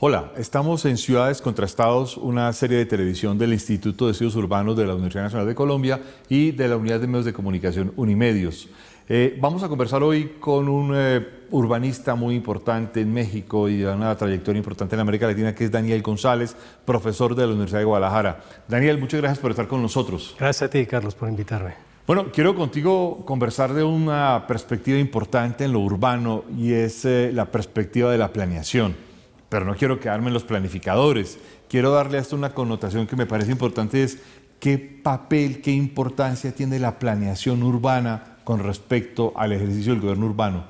Hola, estamos en Ciudades Contrastados, una serie de televisión del Instituto de Estudios Urbanos de la Universidad Nacional de Colombia y de la Unidad de Medios de Comunicación Unimedios. Eh, vamos a conversar hoy con un eh, urbanista muy importante en México y de una trayectoria importante en América Latina, que es Daniel González, profesor de la Universidad de Guadalajara. Daniel, muchas gracias por estar con nosotros. Gracias a ti, Carlos, por invitarme. Bueno, quiero contigo conversar de una perspectiva importante en lo urbano y es eh, la perspectiva de la planeación pero no quiero quedarme en los planificadores. Quiero darle hasta una connotación que me parece importante, es qué papel, qué importancia tiene la planeación urbana con respecto al ejercicio del gobierno urbano.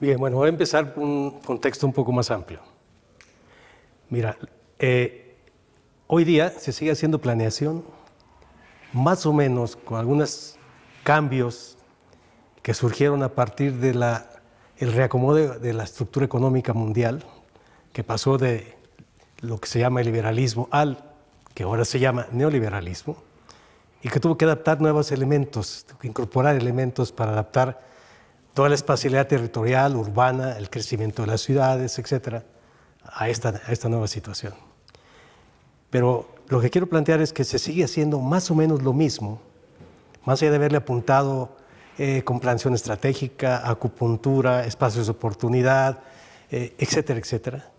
Bien, bueno, voy a empezar con un contexto un poco más amplio. Mira, eh, hoy día se sigue haciendo planeación más o menos con algunos cambios que surgieron a partir de reacomodo de la estructura económica mundial que pasó de lo que se llama el liberalismo al que ahora se llama neoliberalismo, y que tuvo que adaptar nuevos elementos, incorporar elementos para adaptar toda la espacialidad territorial, urbana, el crecimiento de las ciudades, etcétera, a esta, nueva situación. Pero lo que quiero plantear es que se sigue haciendo más o menos lo mismo, más allá de haberle apuntado eh, con estratégica, acupuntura, espacios de oportunidad, eh, etcétera, etcétera.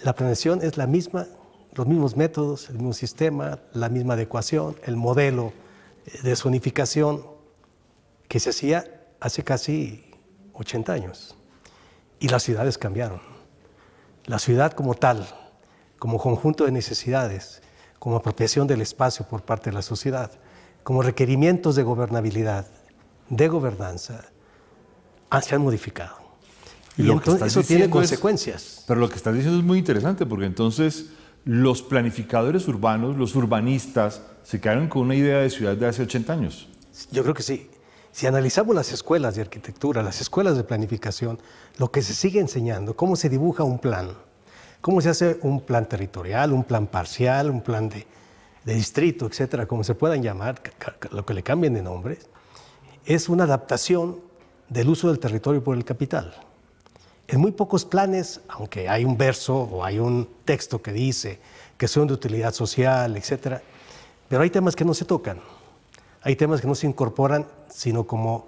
La planeación es la misma, los mismos métodos, el mismo sistema, la misma adecuación, el modelo eh, de zonificación que se hacía hace casi 80 años. Y las ciudades cambiaron. La ciudad como tal, como conjunto de necesidades, como apropiación del espacio por parte de la sociedad, como requerimientos de gobernabilidad, de gobernanza, se han modificado. Y, eso tiene consecuencias. pero lo que estás diciendo es muy interesante porque entonces los planificadores urbanos, los urbanistas, se quedaron con una idea de ciudad de hace 80 años. Yo creo que sí. Si analizamos las escuelas de arquitectura, las escuelas de planificación, lo que se sigue enseñando, cómo se dibuja un plan, cómo se hace un plan territorial, un plan parcial, un plan de, distrito, etcétera, como se puedan llamar, lo que le cambien de nombre, es una adaptación del uso del territorio por el capital. En muy pocos planes, aunque hay un verso o hay un texto que dice que son de utilidad social, etc., pero hay temas que no se tocan, hay temas que no se incorporan, sino como,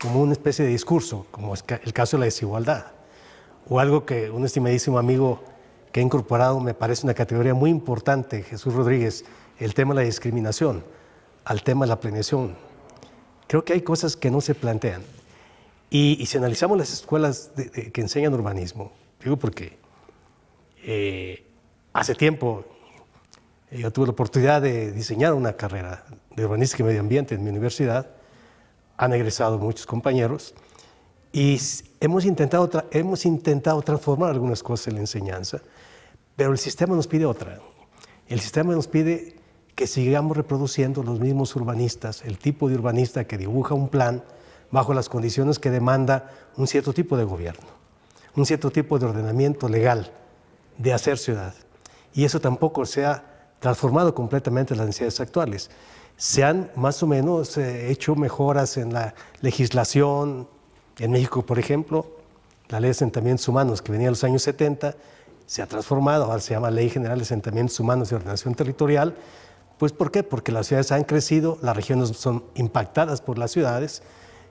como una especie de discurso, como es el caso de la desigualdad, o algo que un estimadísimo amigo que ha incorporado, me parece una categoría muy importante, Jesús Rodríguez, el tema de la discriminación, al tema de la planeación. Creo que hay cosas que no se plantean. Y, si analizamos las escuelas que enseñan urbanismo, digo porque eh, hace tiempo eh, yo tuve la oportunidad de diseñar una carrera de urbanística y medio ambiente en mi universidad, han egresado muchos compañeros y hemos intentado, hemos intentado transformar algunas cosas en la enseñanza, pero el sistema nos pide otra. El sistema nos pide que sigamos reproduciendo los mismos urbanistas, el tipo de urbanista que dibuja un plan, bajo las condiciones que demanda un cierto tipo de gobierno, un cierto tipo de ordenamiento legal de hacer ciudad. Y eso tampoco se ha transformado completamente en las necesidades actuales. Se han más o menos eh, hecho mejoras en la legislación, en México, por ejemplo, la ley de asentamientos humanos que venía en los años 70 se ha transformado, ahora se llama Ley General de Asentamientos Humanos y Ordenación Territorial. Pues ¿por qué? Porque las ciudades han crecido, las regiones son impactadas por las ciudades,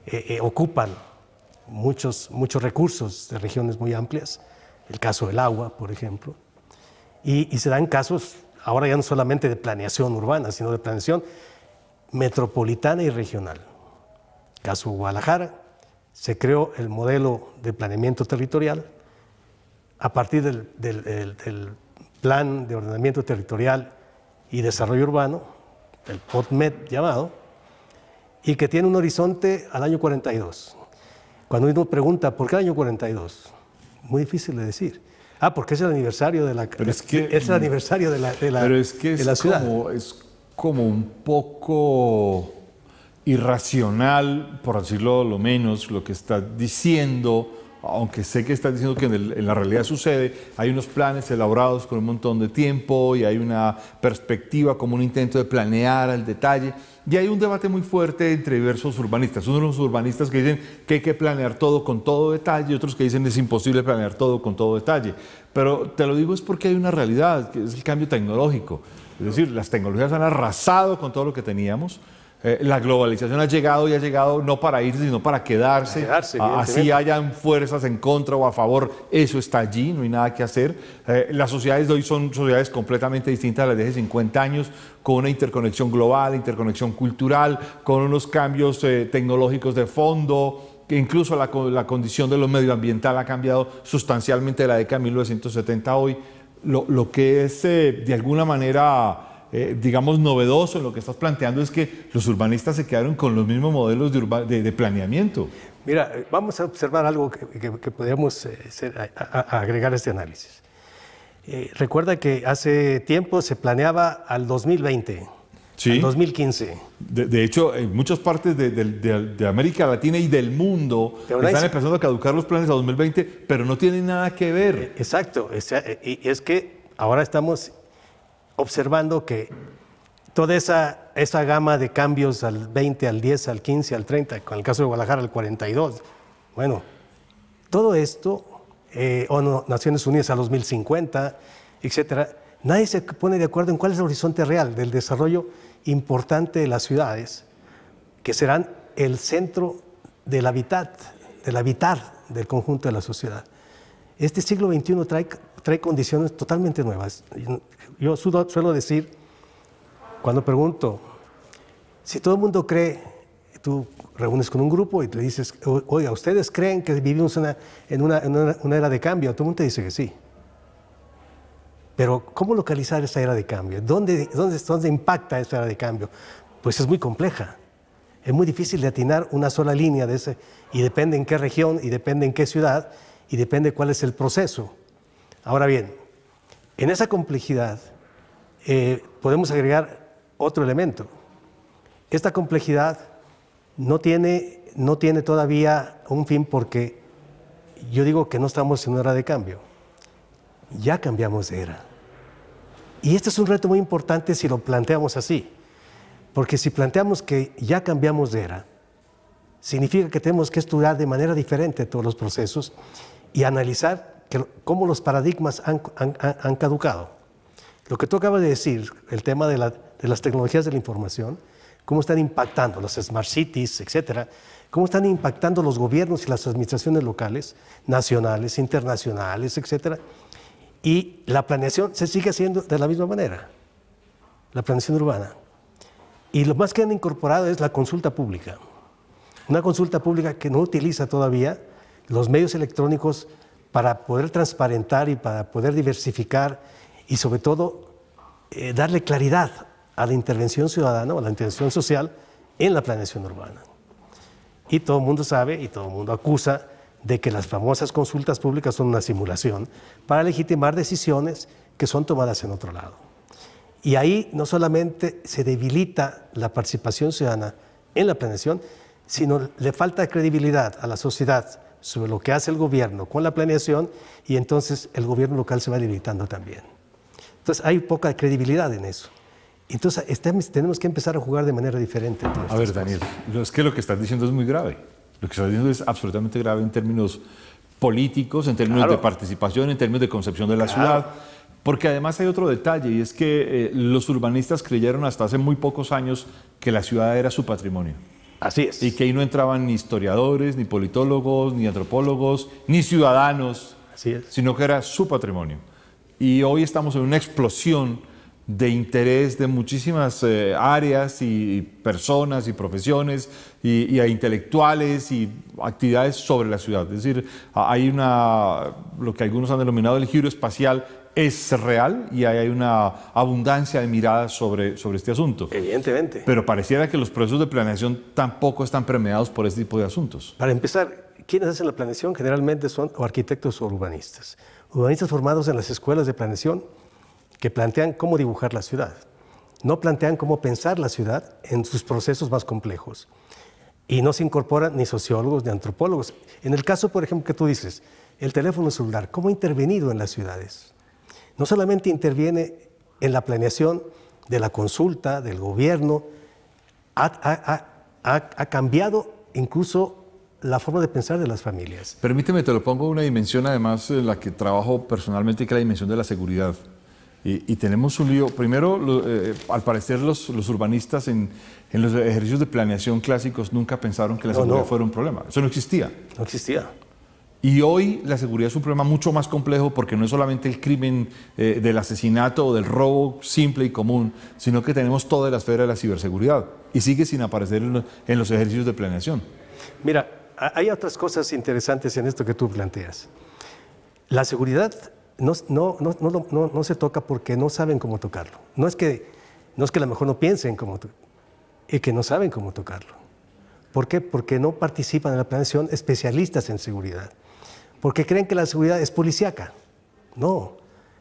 eh, eh, ocupan muchos, muchos recursos de regiones muy amplias, el caso del agua, por ejemplo, y, se dan casos ahora ya no solamente de planeación urbana, sino de planeación metropolitana y regional. Caso Guadalajara, se creó el modelo de planeamiento territorial a partir del, del plan de ordenamiento territorial y desarrollo urbano, el POTMET llamado, y que tiene un horizonte al año 42. Cuando uno pregunta, ¿por qué el año 42? Muy difícil de decir. Ah, porque es el aniversario de la, es el aniversario de la, de pero es que es Como, es como un poco irracional, por decirlo lo menos, lo que está diciendo aunque sé que estás diciendo que en, la realidad sucede, hay unos planes elaborados con un montón de tiempo y hay una perspectiva como un intento de planear al detalle. Y hay un debate muy fuerte entre diversos urbanistas. Unos urbanistas que dicen que hay que planear todo con todo detalle, y otros que dicen que es imposible planear todo con todo detalle. Pero te lo digo es porque hay una realidad, que es el cambio tecnológico. Es decir, las tecnologías han arrasado con todo lo que teníamos eh, la globalización ha llegado y ha llegado no para irse, sino para quedarse. Ah, así hayan fuerzas en contra o a favor, eso está allí, no hay nada que hacer. Eh, las sociedades de hoy son sociedades completamente distintas a las de hace 50 años, con una interconexión global, interconexión cultural, con unos cambios eh, tecnológicos de fondo, incluso la, condición de lo medioambiental ha cambiado sustancialmente de la década de 1970 a hoy, lo, que es de alguna manera eh, digamos, novedoso en lo que estás planteando es que los urbanistas se quedaron con los mismos modelos de, planeamiento. Mira, eh, vamos a observar algo que, podríamos eh, agregar a este análisis. recuerda que hace tiempo se planeaba al 2020. 2015. De, hecho, en muchas partes de, América Latina y del mundo están empezando a caducar los planes a 2020, pero no tienen nada que ver. Exacto. y es que ahora estamos observando que toda esa, esa gama de cambios al 20, al 10, al 15, al 30, con el caso de Guadalajara al 42, bueno, todo esto, eh, o Naciones Unidas a 2050, etcétera, nadie se pone de acuerdo en cuál es el horizonte real del desarrollo importante de las ciudades, que serán el centro del hábitat, del habitar del conjunto de la sociedad. Este siglo XXI trae trae condiciones totalmente nuevas. Yo suelo decir, cuando pregunto, si todo el mundo cree, tú reúnes con un grupo y le dices, oiga, ¿ustedes creen que vivimos una, en, una, una, era de cambio? Todo el mundo te dice que sí. Pero ¿cómo localizar esa era de cambio? ¿Dónde, dónde, dónde impacta esa era de cambio? Pues es muy compleja. Es muy difícil de atinar una sola línea de ese, y depende en qué región, y depende en qué ciudad, y depende cuál es el proceso. Ahora bien, en esa complejidad eh, podemos agregar otro elemento. Esta complejidad no tiene, no tiene todavía un fin porque yo digo que no estamos en una era de cambio. Ya cambiamos de era. Y este es un reto muy importante si lo planteamos así. Porque si planteamos que ya cambiamos de era, significa que tenemos que estudiar de manera diferente todos los procesos y analizar cómo los paradigmas han, caducado. Lo que tú acabas de decir, el tema de, de, las tecnologías de la información, cómo están impactando las smart cities, etcétera, cómo están impactando los gobiernos y las administraciones locales, nacionales, internacionales, etcétera. Y la planeación se sigue haciendo de la misma manera, la planeación urbana. Y lo más que han incorporado es la consulta pública. Una consulta pública que no utiliza todavía los medios electrónicos para poder transparentar y para poder diversificar y sobre todo eh, darle claridad a la intervención ciudadana o a la intervención social en la planeación urbana. Y todo el mundo sabe y todo el mundo acusa de que las famosas consultas públicas son una simulación para legitimar decisiones que son tomadas en otro lado. Y ahí no solamente se debilita la participación ciudadana en la planeación, sino le falta credibilidad a la sociedad sobre lo que hace el gobierno con la planeación y entonces el gobierno local se va debilitando también. Entonces hay poca credibilidad en eso. Entonces tenemos que empezar a jugar de manera diferente. A ver, Daniel, es que lo que estás diciendo es muy grave. Lo que estás diciendo es absolutamente grave en términos políticos, en términos de participación, en términos de concepción de la ciudad. Porque además hay otro detalle y es que eh, los urbanistas creyeron hasta hace muy pocos años que la ciudad era su patrimonio. Así es. Y que ahí no entraban ni historiadores, ni politólogos, ni antropólogos, ni ciudadanos, sino que era su patrimonio. Y hoy estamos en una explosión de interés de muchísimas eh, áreas y personas y profesiones y, y, a intelectuales y actividades sobre la ciudad. Es decir, hay una, lo que algunos han denominado el giro espacial es real y hay una abundancia de miradas sobre, este asunto. Evidentemente. Pero pareciera que los procesos de planeación tampoco están permeados por este tipo de asuntos. Para empezar, quienes hacen la planeación generalmente son arquitectos o urbanistas. Urbanistas formados en las escuelas de planeación que plantean cómo dibujar la ciudad. No plantean cómo pensar la ciudad en sus procesos más complejos. Y no se incorporan ni sociólogos ni antropólogos. En el caso, por ejemplo, que tú dices, el teléfono celular, ¿cómo ha intervenido en las ciudades? no solamente interviene en la planeación de la consulta, del gobierno, ha, cambiado incluso la forma de pensar de las familias. Permíteme, te lo pongo una dimensión además en la que trabajo personalmente, que es la dimensión de la seguridad. Y, tenemos un lío. Primero, eh, al parecer los, urbanistas en, los ejercicios de planeación clásicos nunca pensaron que la seguridad fuera un problema. Eso no existía. No existía. Y hoy la seguridad es un problema mucho más complejo porque no es solamente el crimen eh, del asesinato o del robo simple y común, sino que tenemos toda la esfera de la ciberseguridad y sigue sin aparecer en los, ejercicios de planeación. Mira, hay otras cosas interesantes en esto que tú planteas. La seguridad no, no, se toca porque no saben cómo tocarlo. No es que, no es que a lo mejor no piensen cómo tocarlo, es que no saben cómo tocarlo. ¿Por qué? Porque no participan en la planeación especialistas en seguridad porque creen que la seguridad es policíaca. No,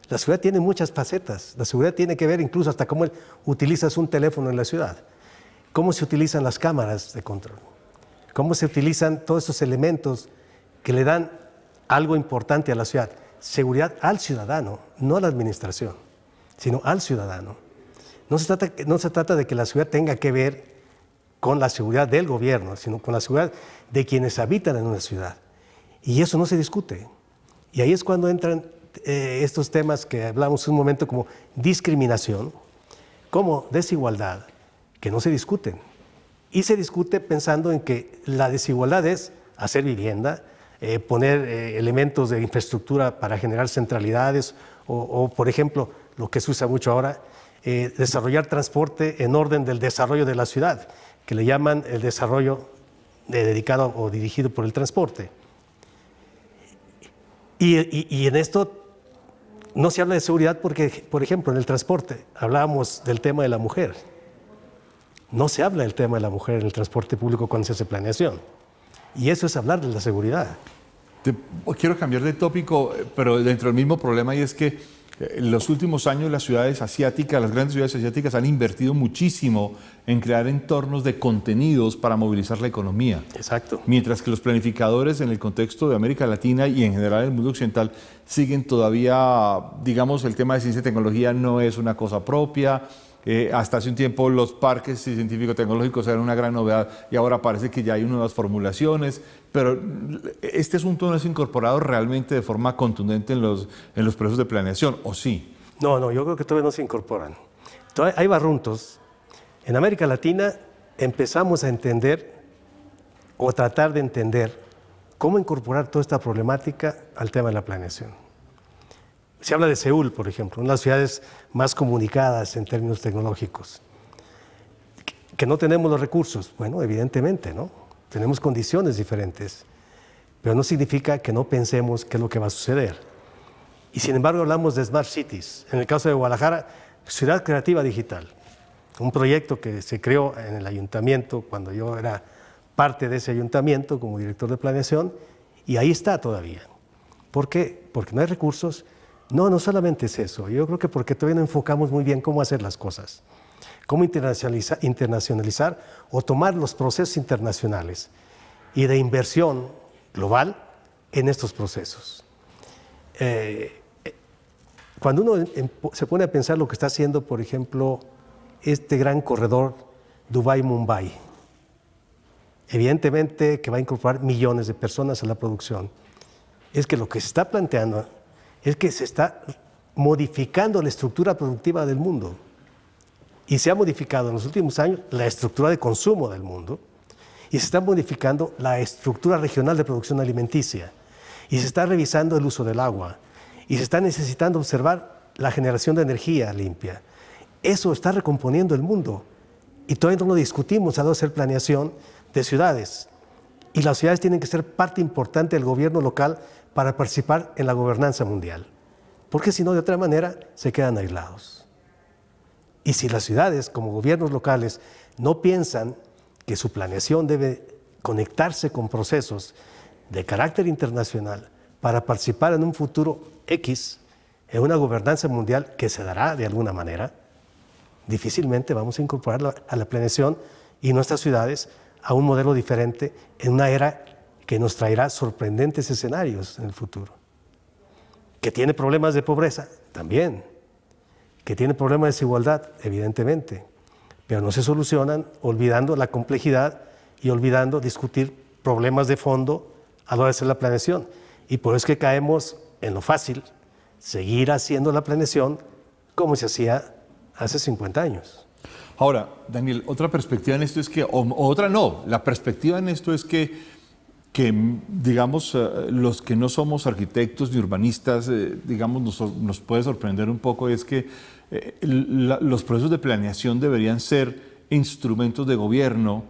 la ciudad tiene muchas facetas. La seguridad tiene que ver incluso hasta cómo utilizas un teléfono en la ciudad, cómo se utilizan las cámaras de control, cómo se utilizan todos esos elementos que le dan algo importante a la ciudad. Seguridad al ciudadano, no a la administración, sino al ciudadano. No se trata, no se trata de que la ciudad tenga que ver con la seguridad del gobierno, sino con la seguridad de quienes habitan en una ciudad. Y eso no se discute. Y ahí es cuando entran eh, estos temas que hablamos un momento como discriminación, como desigualdad, que no se discuten. Y se discute pensando en que la desigualdad es hacer vivienda, eh, poner eh, elementos de infraestructura para generar centralidades o, por ejemplo, lo que se usa mucho ahora, desarrollar transporte en orden del desarrollo de la ciudad, que le llaman el desarrollo dedicado o dirigido por el transporte. Y, en esto no se habla de seguridad porque, por ejemplo, en el transporte hablábamos del tema de la mujer. No se habla del tema de la mujer en el transporte público cuando se hace planeación. Y eso es hablar de la seguridad. quiero cambiar de tópico, eh, pero dentro del mismo problema y es que en los últimos años las ciudades asiáticas, las grandes ciudades asiáticas han invertido muchísimo en crear entornos de contenidos para movilizar la economía. Exacto. Mientras que los planificadores en el contexto de América Latina y en general el mundo occidental siguen todavía, digamos, el tema de ciencia y tecnología no es una cosa propia, eh, hasta hace un tiempo los parques científico-tecnológicos eran una gran novedad y ahora parece que ya hay nuevas formulaciones, pero este asunto no es incorporado realmente de forma contundente en los, en procesos de planeación, ¿o sí? No, no, yo creo que todavía no se incorporan. hay barruntos. En América Latina empezamos a entender o tratar de entender cómo incorporar toda esta problemática al tema de la planeación. Se habla de Seúl, por ejemplo, una de las ciudades más comunicadas en términos tecnológicos. Que no tenemos los recursos, bueno, evidentemente, ¿no? Tenemos condiciones diferentes, pero no significa que no pensemos qué es lo que va a suceder. Y sin embargo hablamos de Smart Cities, en el caso de Guadalajara, Ciudad Creativa Digital, un proyecto que se creó en el ayuntamiento cuando yo era parte de ese ayuntamiento como director de planeación, y ahí está todavía. ¿Por qué? Porque no hay recursos no, no solamente es eso. Yo creo que porque todavía no enfocamos muy bien cómo hacer las cosas, cómo internacionalizar, o tomar los procesos internacionales y de inversión global en estos procesos. Eh, eh, cuando uno se pone a pensar lo que está haciendo, por ejemplo, este gran corredor Dubai-Mumbai, evidentemente que va a incorporar millones de personas a la producción, es que lo que se está planteando es que se está modificando la estructura productiva del mundo. Y se ha modificado en los últimos años la estructura de consumo del mundo. Y se está modificando la estructura regional de producción alimenticia. Y se está revisando el uso del agua. Y se está necesitando observar la generación de energía limpia. Eso está recomponiendo el mundo. Y todavía no lo discutimos, ha hacer planeación de ciudades, y las ciudades tienen que ser parte importante del gobierno local para participar en la gobernanza mundial, porque si no, de otra manera, se quedan aislados. Y si las ciudades, como gobiernos locales, no piensan que su planeación debe conectarse con procesos de carácter internacional para participar en un futuro X, en una gobernanza mundial que se dará de alguna manera, difícilmente vamos a incorporarla a la planeación y nuestras ciudades a un modelo diferente en una era que nos traerá sorprendentes escenarios en el futuro. Que tiene problemas de pobreza, también. Que tiene problemas de desigualdad, evidentemente. Pero no se solucionan olvidando la complejidad y olvidando discutir problemas de fondo a lo de hacer la planeación. Y por eso es que caemos en lo fácil, seguir haciendo la planeación como se hacía hace 50 años. Ahora, Daniel, otra perspectiva en esto es que, o, otra no, la perspectiva en esto es que, digamos, eh, los que no somos arquitectos ni urbanistas, eh, digamos, nos, puede sorprender un poco, es que eh, los procesos de planeación deberían ser instrumentos de gobierno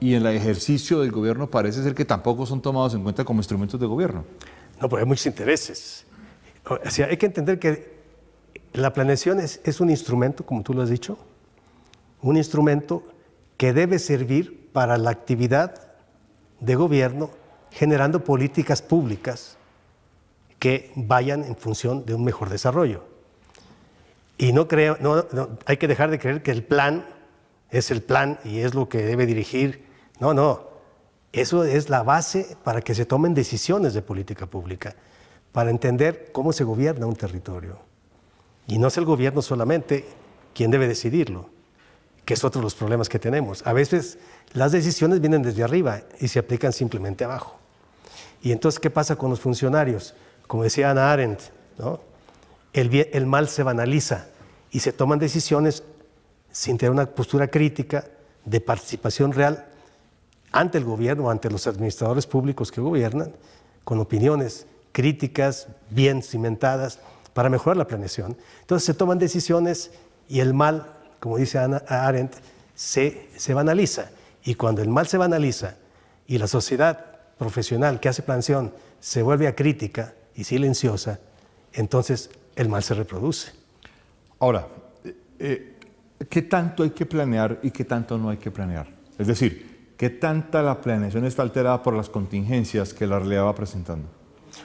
y en el ejercicio del gobierno parece ser que tampoco son tomados en cuenta como instrumentos de gobierno. No, porque hay muchos intereses. O sea, hay que entender que la planeación es un instrumento, como tú lo has dicho, un instrumento que debe servir para la actividad de gobierno generando políticas públicas que vayan en función de un mejor desarrollo. Y no, creo, no, no hay que dejar de creer que el plan es el plan y es lo que debe dirigir. No, no. Eso es la base para que se tomen decisiones de política pública, para entender cómo se gobierna un territorio. Y no es el gobierno solamente quien debe decidirlo que es otro de los problemas que tenemos. A veces las decisiones vienen desde arriba y se aplican simplemente abajo. Y entonces, ¿qué pasa con los funcionarios? Como decía Ana Arendt, el, el mal se banaliza y se toman decisiones sin tener una postura crítica de participación real ante el gobierno, ante los administradores públicos que gobiernan, con opiniones críticas, bien cimentadas, para mejorar la planeación. Entonces se toman decisiones y el mal como dice Ana Arendt, se, se banaliza. Y cuando el mal se banaliza y la sociedad profesional que hace planción se vuelve acrítica y silenciosa, entonces el mal se reproduce. Ahora, eh, eh, ¿qué tanto hay que planear y qué tanto no hay que planear? Es decir, ¿qué tanta la planeación está alterada por las contingencias que la realidad va presentando?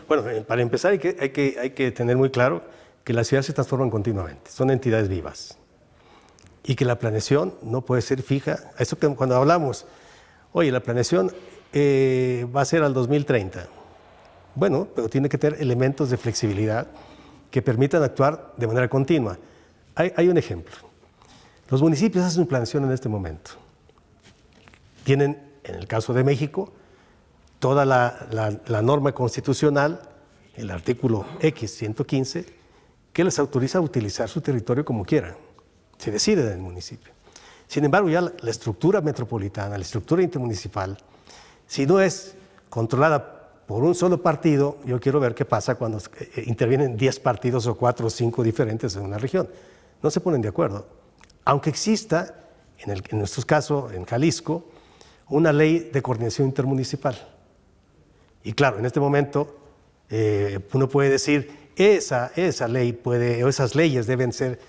Bueno, eh, para empezar hay que, hay que, hay que tener muy claro que las ciudades se transforman continuamente, son entidades vivas y que la planeación no puede ser fija. Eso que cuando hablamos, oye, la planeación eh, va a ser al 2030. Bueno, pero tiene que tener elementos de flexibilidad que permitan actuar de manera continua. Hay, un ejemplo. Los municipios hacen su planeación en este momento. Tienen, en el caso de México, toda la, la norma constitucional, el artículo X115, que les autoriza a utilizar su territorio como quieran se decide en el municipio. Sin embargo, ya la, estructura metropolitana, la estructura intermunicipal, si no es controlada por un solo partido, yo quiero ver qué pasa cuando eh, eh, intervienen 10 partidos o 4 o 5 diferentes en una región. No se ponen de acuerdo. Aunque exista, en, el, en nuestros en Jalisco, una ley de coordinación intermunicipal. Y claro, en este momento eh, uno puede decir, esa, esa ley puede, o esas leyes deben ser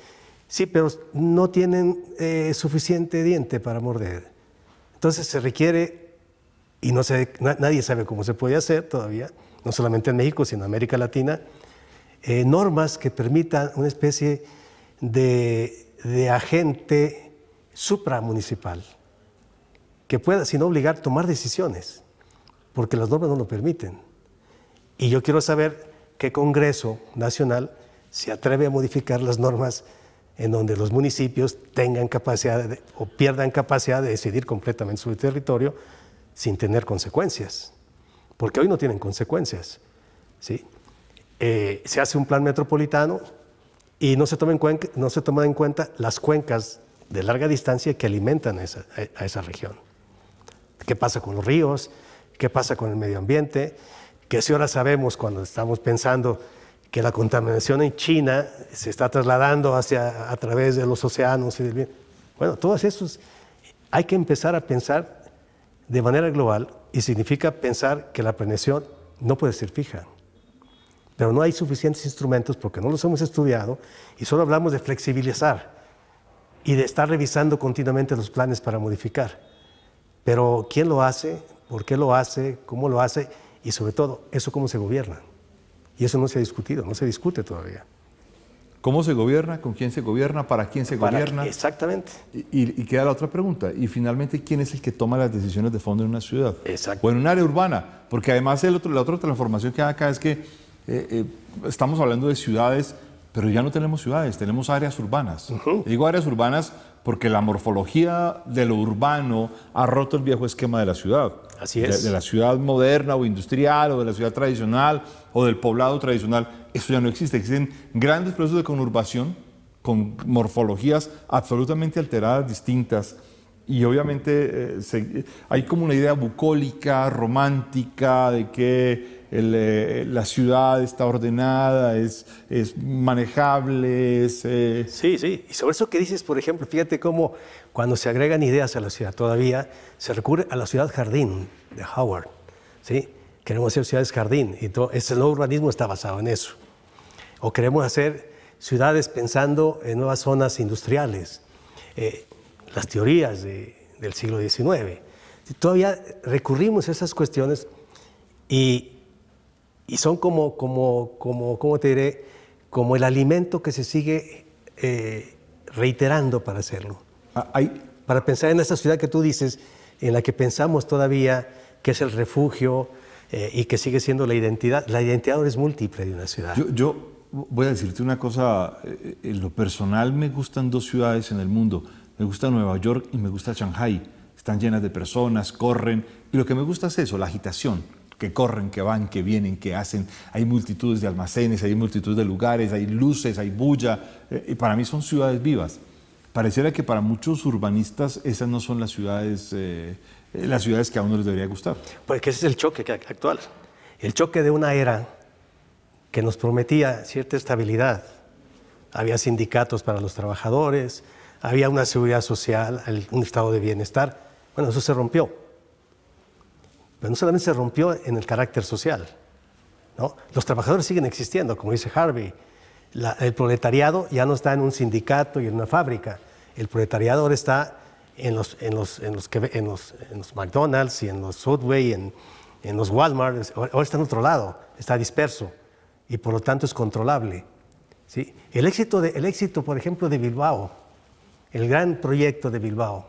Sí, pero no tienen eh, suficiente diente para morder. Entonces se requiere, y no nadie sabe cómo se puede hacer todavía, no solamente en México, sino en América Latina, eh, normas que permitan una especie de, de agente supramunicipal que pueda, sin obligar, tomar decisiones, porque las normas no lo permiten. Y yo quiero saber qué Congreso Nacional se atreve a modificar las normas en donde los municipios tengan capacidad o pierdan capacidad de decidir completamente su territorio sin tener consecuencias, porque hoy no tienen consecuencias. ¿sí? Eh, se hace un plan metropolitano y no se, toma en cuenta, no se toman en cuenta las cuencas de larga distancia que alimentan a esa, eh, a esa región. ¿Qué pasa con los ríos? ¿Qué pasa con el medio ambiente? Que si ahora sabemos cuando estamos pensando que la contaminación en China se está trasladando hacia, a través de los océanos y del bien. Bueno, todos esos hay que empezar a pensar de manera global y significa pensar que la planeación no puede ser fija. Pero no hay suficientes instrumentos porque no los hemos estudiado y solo hablamos de flexibilizar y de estar revisando continuamente los planes para modificar. Pero ¿quién lo hace? ¿Por qué lo hace? ¿Cómo lo hace? Y sobre todo, ¿eso cómo se gobierna? Y eso no se ha discutido, no se discute todavía. ¿Cómo se gobierna? ¿Con quién se gobierna? ¿Para quién se gobierna? Exactamente. Y, queda la otra pregunta. Y finalmente, ¿quién es el que toma las decisiones de fondo en una ciudad? Exacto. O en un área urbana. Porque además el otro, la otra transformación que hay acá es que eh, eh, estamos hablando de ciudades, pero ya no tenemos ciudades, tenemos áreas urbanas. Digo áreas urbanas porque la morfología de lo urbano ha roto el viejo esquema de la ciudad. De, la ciudad moderna o industrial o de la ciudad tradicional o del poblado tradicional. Eso ya no existe. Existen grandes procesos de conurbación con morfologías absolutamente alteradas, distintas. Y obviamente eh, hay como una idea bucólica, romántica, de que eh, la ciudad está ordenada, es, manejable, es... Eh, sí, sí. Y sobre eso que dices, por ejemplo, fíjate cómo cuando se agregan ideas a la ciudad todavía, se recurre a la ciudad jardín de Howard, ¿sí? Queremos hacer ciudades jardín y todo, ese nuevo urbanismo está basado en eso. O queremos hacer ciudades pensando en nuevas zonas industriales. Eh, las teorías del siglo XIX. Todavía recurrimos a esas cuestiones y y son como, como, como, ¿cómo te diré? Como el alimento que se sigue eh, reiterando para hacerlo. Ah, ¿Hay? Para pensar en esta ciudad que tú dices, en la que pensamos todavía que es el refugio eh, y que sigue siendo la identidad. La identidad ahora es múltiple de una ciudad. Yo, yo voy a decirte una cosa, eh, en lo personal me gustan dos ciudades en el mundo. Me gusta Nueva York y me gusta Shanghai. Están llenas de personas, corren. Y lo que me gusta es eso, la agitación que corren, que van, que vienen, que hacen. Hay multitudes de almacenes, hay multitudes de lugares, hay luces, hay bulla. Eh, y para mí son ciudades vivas. Pareciera que para muchos urbanistas esas no son las ciudades, eh, eh, las ciudades que a uno les debería gustar. Pues que ese es el choque actual. El choque de una era que nos prometía cierta estabilidad. Había sindicatos para los trabajadores, había una seguridad social, un estado de bienestar. Bueno, eso se rompió pero no solamente se rompió en el carácter social. ¿no? Los trabajadores siguen existiendo, como dice Harvey. el proletariado ya no está en un sindicato y en una fábrica. El proletariado ahora está en los, McDonald's y en los Subway, en, en los Walmart. Ahora está en otro lado, está disperso y por lo tanto es controlable. El, éxito el éxito, por ejemplo, de Bilbao, el gran proyecto de Bilbao,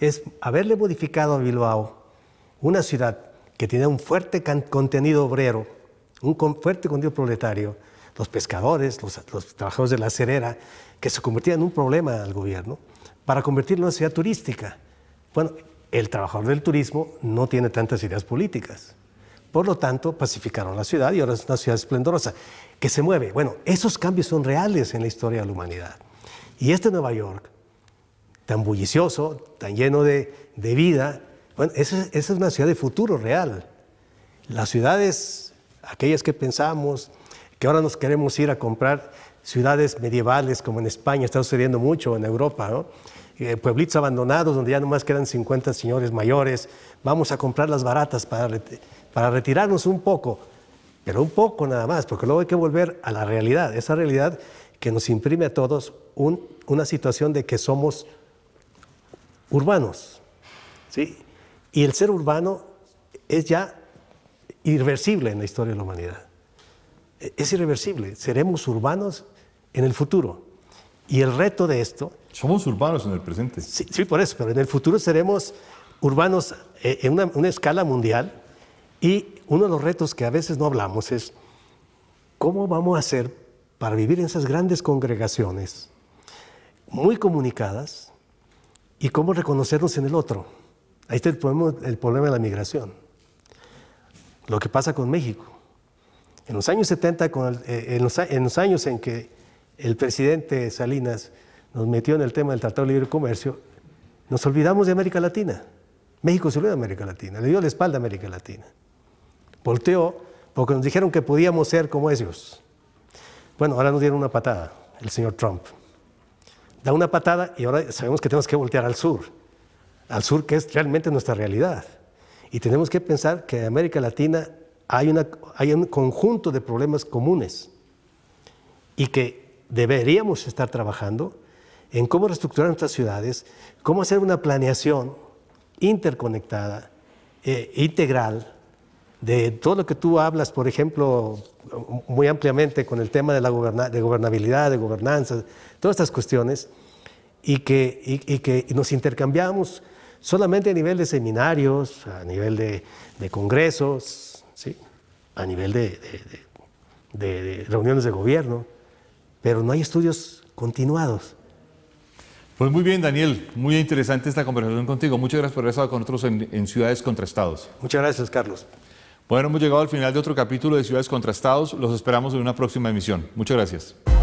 es haberle modificado a Bilbao una ciudad que tenía un fuerte contenido obrero, un fuerte contenido proletario, los pescadores, los, trabajadores de la acerera, que se convertían en un problema al gobierno, para convertirlo en una ciudad turística. Bueno, el trabajador del turismo no tiene tantas ideas políticas. Por lo tanto, pacificaron la ciudad y ahora es una ciudad esplendorosa, que se mueve. Bueno, esos cambios son reales en la historia de la humanidad. Y este Nueva York, tan bullicioso, tan lleno de vida, bueno, esa, es una ciudad de futuro real. Las ciudades, aquellas que pensamos, que ahora nos queremos ir a comprar ciudades medievales como en España, está sucediendo mucho en Europa, ¿no? Eh, pueblitos abandonados donde ya nomás quedan 50 señores mayores, vamos a comprar las baratas para, para retirarnos un poco, pero un poco nada más, porque luego hay que volver a la realidad, esa realidad que nos imprime a todos una situación de que somos urbanos. ¿sí? Y el ser urbano es ya irreversible en la historia de la humanidad. E-, es irreversible. Seremos urbanos en el futuro. Y el reto de esto... Somos urbanos en el presente. Sí, por eso, pero en el futuro seremos urbanos eh, en una, una escala mundial. Y uno de los retos que a veces no hablamos es cómo vamos a hacer para vivir en esas grandes congregaciones, muy comunicadas, y cómo reconocernos en el otro. Ahí está el problema, de la migración. Lo que pasa con México. En los años 70, eh, en, los, en, los, años en que el presidente Salinas nos metió en el tema del Tratado de Libre Comercio, nos olvidamos de América Latina. México se olvidó de América Latina, le dio la espalda a América Latina. Volteó porque nos dijeron que podíamos ser como ellos. Bueno, ahora nos dieron una patada, el señor Trump. Da una patada y ahora sabemos que tenemos que voltear al sur al sur, que es realmente nuestra realidad. Y tenemos que pensar que en América Latina hay, un conjunto de problemas comunes y que deberíamos estar trabajando en cómo reestructurar nuestras ciudades, cómo hacer una planeación interconectada, eh, integral, de todo lo que tú hablas, por ejemplo, muy ampliamente con el tema de la gobernabilidad, de gobernanza, todas estas cuestiones, y que nos intercambiamos solamente a nivel de seminarios, a nivel de, congresos, ¿sí? a nivel de, reuniones de gobierno, pero no hay estudios continuados. Pues muy bien, Daniel, muy interesante esta conversación contigo. Muchas gracias por haber estado con nosotros en, en Ciudades Contrastados. Muchas gracias, Carlos. Bueno, hemos llegado al final de otro capítulo de Ciudades Contrastados. Los esperamos en una próxima emisión. Muchas gracias.